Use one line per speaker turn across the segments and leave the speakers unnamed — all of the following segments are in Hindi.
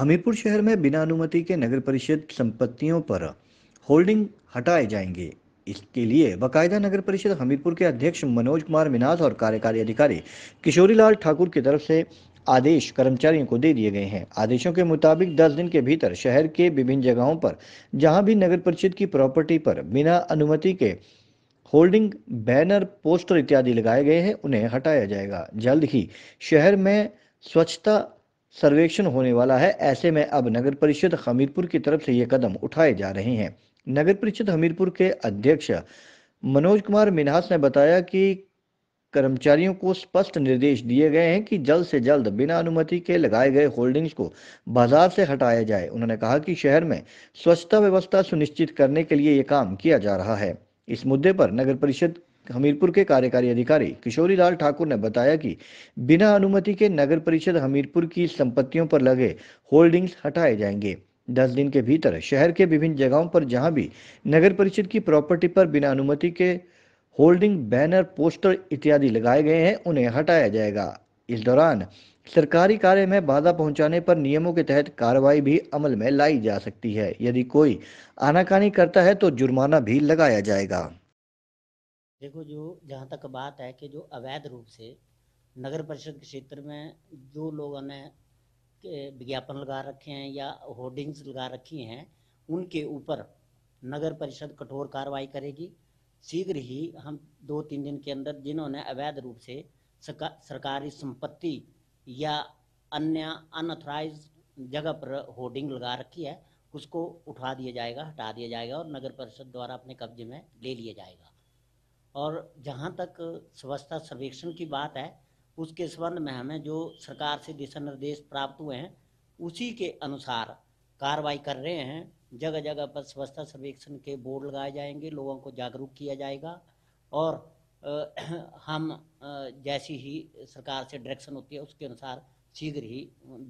हमीरपुर शहर में बिना अनुमति के नगर परिषद संपत्तियों पर होल्डिंग हटाए जाएंगे इसके लिए बकायदा नगर परिषद हमीरपुर के अध्यक्ष मनोज कुमार मिनाज और कार्यकारी अधिकारी किशोरी लाल ठाकुर की तरफ से आदेश कर्मचारियों को दे दिए गए हैं आदेशों के मुताबिक 10 दिन के भीतर शहर के विभिन्न जगहों पर जहां भी नगर परिषद की प्रॉपर्टी पर बिना अनुमति के होल्डिंग बैनर पोस्टर इत्यादि लगाए गए हैं उन्हें हटाया जाएगा जल्द ही शहर में स्वच्छता सर्वेक्षण होने वाला है ऐसे में अब नगर परिषद हमीरपुर की तरफ से ये कदम उठाए जा रहे हैं नगर परिषद हमीरपुर के अध्यक्ष मनोज कुमार मिन्हास ने बताया कि कर्मचारियों को स्पष्ट निर्देश दिए गए हैं कि जल्द से जल्द बिना अनुमति के लगाए गए होल्डिंग्स को बाजार से हटाया जाए उन्होंने कहा कि शहर में स्वच्छता व्यवस्था सुनिश्चित करने के लिए ये काम किया जा रहा है इस मुद्दे पर नगर परिषद हमीरपुर के कार्यकारी अधिकारी किशोरी लाल ठाकुर ने बताया कि बिना अनुमति के नगर परिषद हमीरपुर की संपत्तियों पर लगे होल्डिंग्स हटाए जाएंगे दस दिन के भीतर शहर के विभिन्न जगहों पर जहां भी नगर परिषद की प्रॉपर्टी पर बिना अनुमति के होल्डिंग बैनर पोस्टर इत्यादि लगाए गए हैं उन्हें हटाया जाएगा इस दौरान सरकारी कार्य में बाधा पहुंचाने पर नियमों के तहत कार्रवाई भी अमल में लाई जा सकती है यदि कोई आनाकानी करता है तो जुर्माना भी लगाया जाएगा
देखो जो जहाँ तक बात है कि जो अवैध रूप से नगर परिषद क्षेत्र में जो लोगों ने विज्ञापन लगा रखे हैं या होर्डिंग्स लगा रखी हैं उनके ऊपर नगर परिषद कठोर कार्रवाई करेगी शीघ्र ही हम दो तीन दिन के अंदर जिन्होंने अवैध रूप से सरकारी संपत्ति या अन्य अनऑथराइज जगह पर होर्डिंग लगा रखी है उसको उठा दिया जाएगा हटा दिया जाएगा और नगर परिषद द्वारा अपने कब्जे में ले लिया जाएगा और जहाँ तक स्वच्छता सर्वेक्षण की बात है उसके संबंध में हमें जो सरकार से दिशा निर्देश प्राप्त हुए हैं उसी के अनुसार कार्रवाई कर रहे हैं जगह जगह पर स्वच्छता सर्वेक्षण के बोर्ड लगाए जाएंगे लोगों को जागरूक किया जाएगा और हम जैसी ही सरकार से डायरेक्शन होती है उसके अनुसार शीघ्र ही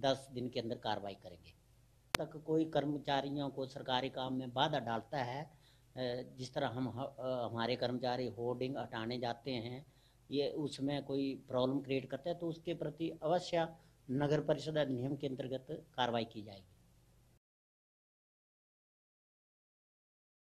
दस दिन के अंदर कार्रवाई करेंगे तक कोई कर्मचारियों को सरकारी काम में बाधा डालता है जिस तरह हम हमारे कर्मचारी होर्डिंग हटाने जाते हैं ये उसमें कोई प्रॉब्लम क्रिएट करता है तो उसके प्रति अवश्य नगर
परिषद अधिनियम के अंतर्गत कार्रवाई की जाएगी